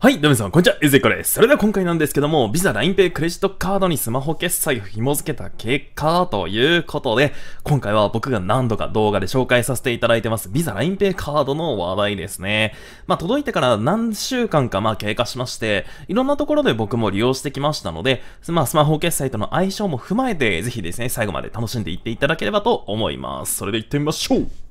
はい、どうも皆さん、こんにちは、ゆずこです。それでは今回なんですけども、Visa、LINEPay、クレジットカードにスマホ決済を紐付けた結果ということで、今回は僕が何度か動画で紹介させていただいてます、Visa、LINEPay カードの話題ですね。まあ、届いてから何週間かまあ経過しまして、いろんなところで僕も利用してきましたので、まあ、スマホ決済との相性も踏まえて、ぜひですね、最後まで楽しんでいっていただければと思います。それで行ってみましょう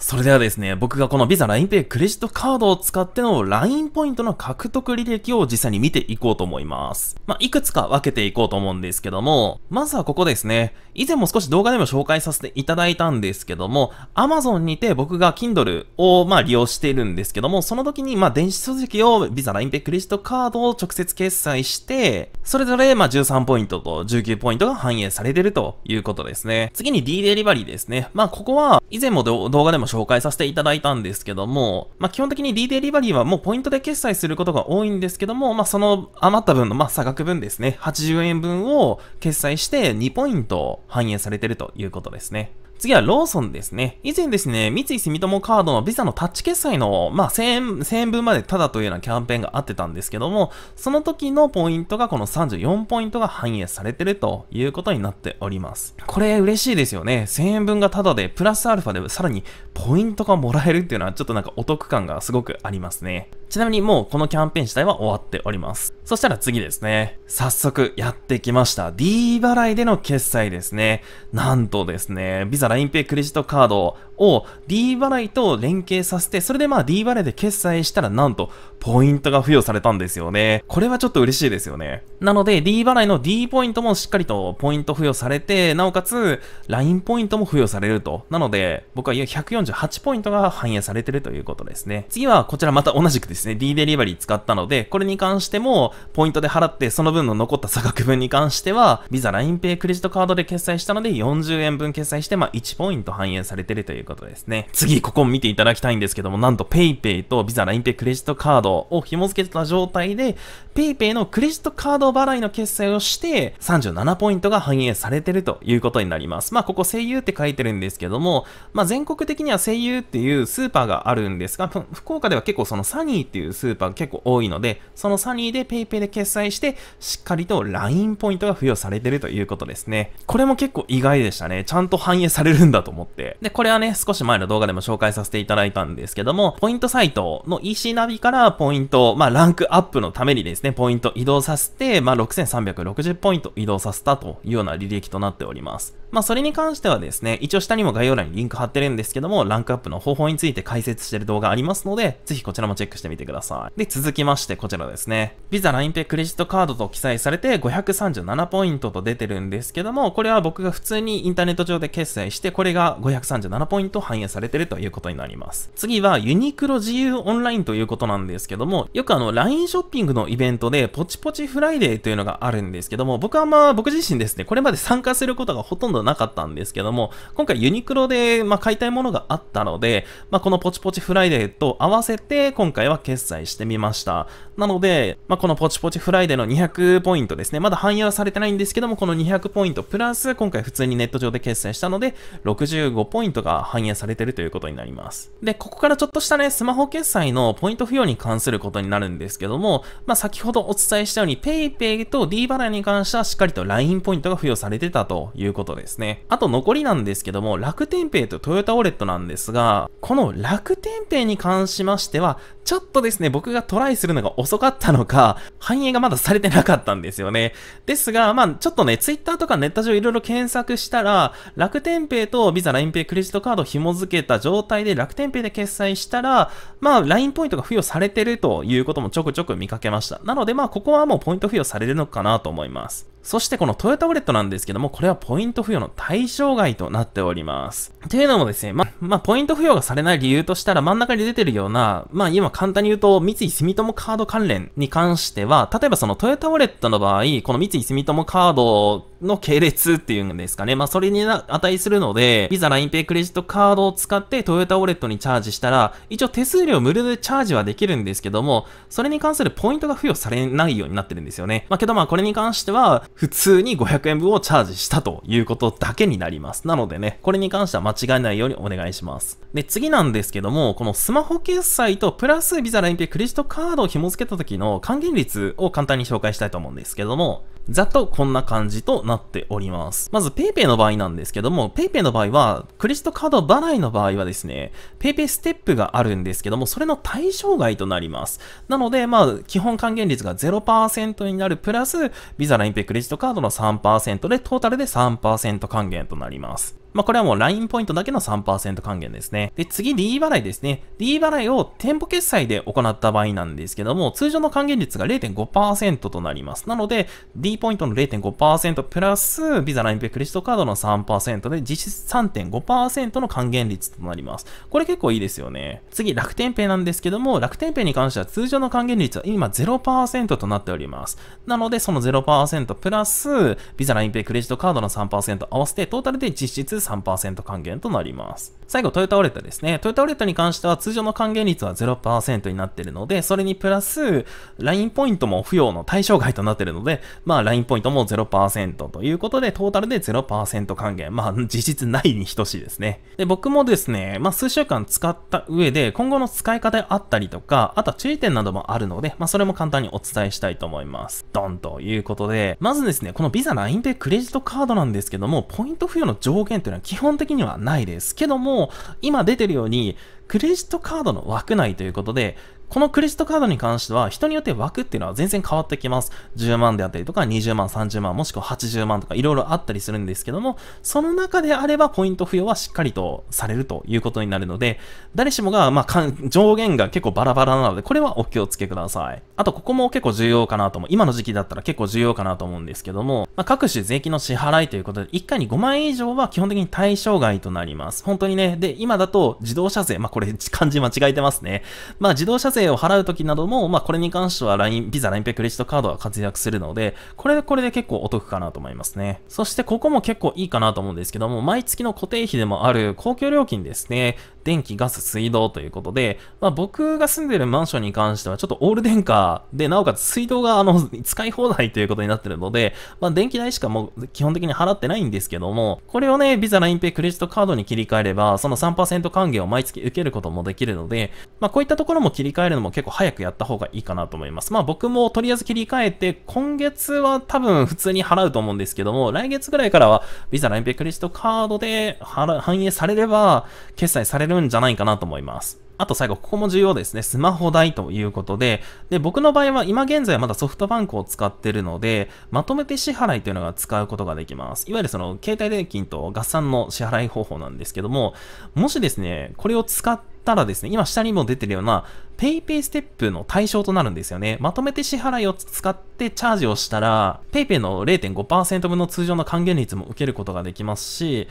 それではですね、僕がこの Visa LINEPay クレジットカードを使っての LINE ポイントの獲得履歴を実際に見ていこうと思います。まあ、いくつか分けていこうと思うんですけども、まずはここですね。以前も少し動画でも紹介させていただいたんですけども、Amazon にて僕が Kindle をまあ利用しているんですけども、その時にまあ電子書籍を Visa LINEPay クレジットカードを直接決済して、それぞれまあ13ポイントと19ポイントが反映されているということですね。次に D デリバリーですね。まあ、ここは以前も動画でも紹介させていただいたんですけども、まあ、基本的に D デリバリーはもうポイントで決済することが多いんですけども、まあ、その余った分の、まあ、差額分ですね、80円分を決済して2ポイント反映されてるということですね。次はローソンですね。以前ですね、三井住友カードのビザのタッチ決済の、まあ、1000円、1000円分までタダというようなキャンペーンがあってたんですけども、その時のポイントがこの34ポイントが反映されてるということになっております。これ嬉しいですよね。1000円分がタダで、プラスアルファでさらにポイントがもらえるっていうのはちょっとなんかお得感がすごくありますね。ちなみにもうこのキャンペーン自体は終わっております。そしたら次ですね。早速やってきました。D 払いでの決済ですね。なんとですね、Visa LINEPay クレジットカードを D 払いと連携させて、それでまあ D 払いで決済したらなんとポイントが付与されたんですよね。これはちょっと嬉しいですよね。なので D 払いの D ポイントもしっかりとポイント付与されて、なおかつ LINE ポイントも付与されると。なので僕は148ポイントが反映されてるということですね。次はこちらまた同じくですね、D デリバリー使ったので、これに関してもポイントで払ってその分の残った差額分に関しては、Visa、LINEPay、クレジットカードで決済したので40円分決済して、まあ1ポイント反映されてるということことですね。次、ここ見ていただきたいんですけども、なんと PayPay と Visa、LINEPay クレジットカードを紐付けた状態で、PayPay のクレジットカード払いの決済をして、37ポイントが反映されてるということになります。まあ、ここ声優って書いてるんですけども、まあ、全国的には声優っていうスーパーがあるんですが、福岡では結構そのサニーっていうスーパーが結構多いので、そのサニーで PayPay で決済して、しっかりと LINE ポイントが付与されてるということですね。これも結構意外でしたね。ちゃんと反映されるんだと思って。で、これはね、少し前の動画でも紹介させていただいたんですけども、ポイントサイトの EC ナビからポイント、まあ、ランクアップのためにですね、ポイント移動させて、まあ、6360ポイント移動させたというような履歴となっております。まあ、それに関してはですね、一応下にも概要欄にリンク貼ってるんですけども、ランクアップの方法について解説してる動画ありますので、ぜひこちらもチェックしてみてください。で、続きましてこちらですね。Visa LINE Pay クレジットカードと記載されて537ポイントと出てるんですけども、これは僕が普通にインターネット上で決済して、これが537ポイント反映されてるということになります。次は、ユニクロ自由オンラインということなんですけども、よくあの、LINE ショッピングのイベントで、ポチポチフライデーというのがあるんですけども、僕はまあ、僕自身ですね、これまで参加することがほとんどどなかったんですけども、今回ユニクロで、まあ、買いたいものがあったので、まあ、このポチポチフライデーと合わせて今回は決済してみました。なので、まあ、このポチポチフライデーの200ポイントですね、まだ汎用されてないんですけども、この200ポイントプラス今回普通にネット上で決済したので、65ポイントが反映されてるということになります。で、ここからちょっとしたね、スマホ決済のポイント付与に関することになるんですけども、まあ、先ほどお伝えしたように PayPay と D 払いに関してはしっかりと LINE ポイントが付与されてたということです。ですね。あと残りなんですけども、楽天ペイとトヨタウォレットなんですが、この楽天ペイに関しましては、ちょっとですね、僕がトライするのが遅かったのか、反映がまだされてなかったんですよね。ですが、まあ、ちょっとね、ツイッターとかネット上いろいろ検索したら、楽天ペイとビザ、ラインペイ、クレジットカードを紐付けた状態で楽天ペイで決済したら、まあ、ラインポイントが付与されてるということもちょくちょく見かけました。なので、まあ、ここはもうポイント付与されるのかなと思います。そしてこのトヨタウォレットなんですけども、これはポイント付与の対象外となっております。というのもですね、ま、まあ、ポイント付与がされない理由としたら真ん中に出てるような、まあ、今あ簡単に言うと、三井住友カード関連に関しては、例えばそのトヨタウォレットの場合、この三井住友カードの系列っていうんですかね。まあ、それに値するので、ビザ、ラインペイ、クレジットカードを使ってトヨタウォレットにチャージしたら、一応手数料無料でチャージはできるんですけども、それに関するポイントが付与されないようになってるんですよね。まあ、けどまあ、これに関しては、普通に500円分をチャージしたということだけになります。なのでね、これに関しては間違いないようにお願いします。で、次なんですけども、このスマホ決済とプラ出すビザ連携クレジットカードを紐付けた時の還元率を簡単に紹介したいと思うんですけども、ざっとこんな感じとなっております。まず PayPay の場合なんですけども、PayPay の場合は、クレジットカード払いの場合はですね、PayPay ステップがあるんですけども、それの対象外となります。なので、まあ、基本還元率が0%になるプラス、ビザラインペイクレジットカードの3%で、トータルで3%還元となります。まあ、これはもう LINE ポイントだけの3%還元ですね。で、次 D 払いですね。D 払いを店舗決済で行った場合なんですけども、通常の還元率が0.5%となります。なので、D ポイントの0.5%プラス、ビザ LINE ペイクレジットカードの3%で、実質3.5%の還元率となります。これ結構いいですよね。次、楽天ペイなんですけども、楽天ペイに関しては通常の還元率は今0%となっております。なので、その0%プラス、ビザ LINE ペイクレジットカードの3%合わせて、トータルで実質3%還元となります。最後、トヨタオレットですね。トヨタオレットに関しては通常の還元率は0%になっているので、それにプラス、LINE ポイントも付与の対象外となっているので、まあ LINE ポイントも0%ということで、トータルで0%還元。まあ実質ないに等しいですね。で、僕もですね、まあ数週間使った上で、今後の使い方であったりとか、あとは注意点などもあるので、まあそれも簡単にお伝えしたいと思います。ドンということで、まずですね、この Visa LINE p クレジットカードなんですけども、ポイント付与の上限というのは基本的にはないです。けども、今出てるように、クレジットカードの枠内ということで、このクレジットカードに関しては、人によって枠っていうのは全然変わってきます。10万であったりとか、20万、30万、もしくは80万とか、いろいろあったりするんですけども、その中であれば、ポイント付与はしっかりとされるということになるので、誰しもが、まあ、上限が結構バラバラなので、これはお気をつけください。あと、ここも結構重要かなと思う。今の時期だったら結構重要かなと思うんですけども、まあ、各種税金の支払いということで、1回に5万円以上は基本的に対象外となります。本当にね、で、今だと自動車税、まあ、これ漢字間違えてますね。まあ、自動車税税を払う時なども、まあ、これに関しては LINE、Visa、LINE Pay クレジットカードは活躍するので、これでこれで結構お得かなと思いますね。そしてここも結構いいかなと思うんですけども、毎月の固定費でもある公共料金ですね。電気、ガス、水道ということで、まあ、僕が住んでるマンションに関してはちょっとオール電化で、なおかつ水道があの、使い放題ということになってるので、まあ、電気代しかもう基本的に払ってないんですけども、これをね、Visa、LINE Pay クレジットカードに切り替えれば、その3%還元を毎月受けることもできるので、まあ、こういったところも切り替ええるのも結構早くやった方がいいかなと思います。まあ僕もとりあえず切り替えて、今月は多分普通に払うと思うんですけども、来月ぐらいからは Visa、LINE、ペクレジットカードで反映されれば、決済されるんじゃないかなと思います。あと最後、ここも重要ですね。スマホ代ということで、で、僕の場合は今現在はまだソフトバンクを使ってるので、まとめて支払いというのが使うことができます。いわゆるその、携帯電金と合算の支払い方法なんですけども、もしですね、これを使ってたらですね、今下にも出てるような PayPay ステップの対象となるんですよね。まとめて支払いを使ってチャージをしたら、PayPay の0.5%分の通常の還元率も受けることができますし、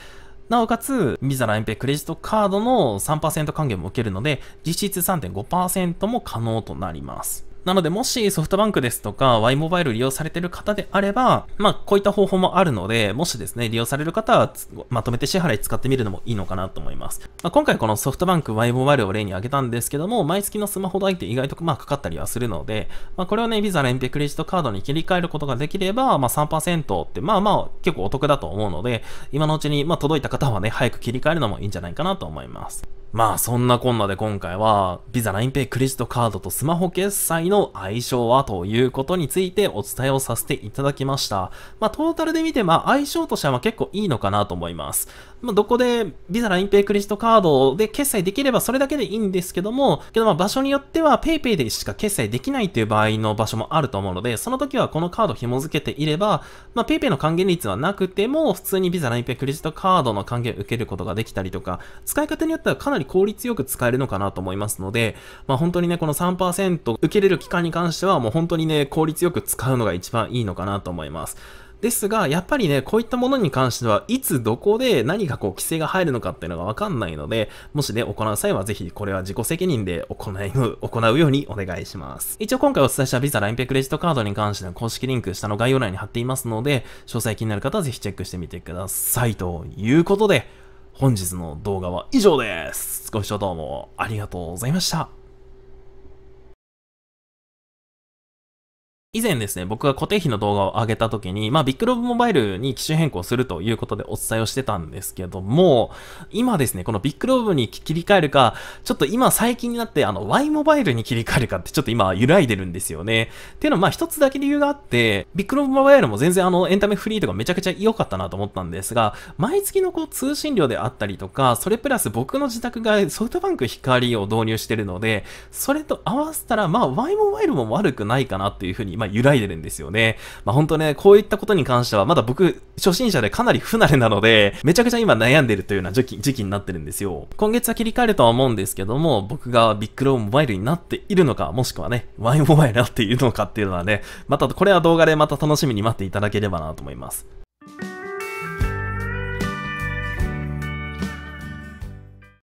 なおかつ、ビザラインペイクレジットカードの3%還元も受けるので、実質3.5%も可能となります。なので、もしソフトバンクですとか、Y モバイル利用されてる方であれば、まあ、こういった方法もあるので、もしですね、利用される方は、まとめて支払い使ってみるのもいいのかなと思います。まあ、今回このソフトバンク Y モバイルを例に挙げたんですけども、毎月のスマホ代って意外とまあかかったりはするので、まあ、これをね、Visa の MP クレジットカードに切り替えることができれば、まあ、3%って、まあまあ、結構お得だと思うので、今のうちに、まあ、届いた方はね、早く切り替えるのもいいんじゃないかなと思います。まあそんなこんなで今回は、ビザラインペイクレジットカードとスマホ決済の相性はということについてお伝えをさせていただきました。まあトータルで見て、まあ相性としては結構いいのかなと思います。まあ、どこでビザ、ラインペイ、クレジットカードで決済できればそれだけでいいんですけども、けどまあ場所によっては PayPay でしか決済できないという場合の場所もあると思うので、その時はこのカード紐付けていれば、まあ PayPay の還元率はなくても、普通にビザ、ラインペイ、クレジットカードの還元を受けることができたりとか、使い方によってはかなり効率よく使えるのかなと思いますので、まあ本当にね、この3%受けれる期間に関してはもう本当にね、効率よく使うのが一番いいのかなと思います。ですが、やっぱりね、こういったものに関しては、いつどこで何がこう規制が入るのかっていうのがわかんないので、もしね、行う際はぜひこれは自己責任で行う、行うようにお願いします。一応今回お伝えした Visa ラインペクレジットカードに関しての公式リンク下の概要欄に貼っていますので、詳細気になる方はぜひチェックしてみてください。ということで、本日の動画は以上です。ご視聴どうもありがとうございました。以前ですね、僕が固定費の動画を上げた時に、まあ、ビッグロブモバイルに機種変更するということでお伝えをしてたんですけども、今ですね、このビッグロブに切り替えるか、ちょっと今最近になって、あの、Y モバイルに切り替えるかってちょっと今揺らいでるんですよね。っていうのは、まあ、一つだけ理由があって、ビッグロブモバイルも全然あの、エンタメフリーとかめちゃくちゃ良かったなと思ったんですが、毎月のこう、通信料であったりとか、それプラス僕の自宅がソフトバンク光を導入してるので、それと合わせたら、まあ、Y モバイルも悪くないかなっていうふうに、今揺らいでるんですよね。まあ本当ね、こういったことに関してはまだ僕、初心者でかなり不慣れなので、めちゃくちゃ今悩んでるというような時期時期になってるんですよ。今月は切り替えるとは思うんですけども、僕がビッグローモバイルになっているのか、もしくはね、ワイモバイルになっているのかっていうのはね、またこれは動画でまた楽しみに待っていただければなと思います。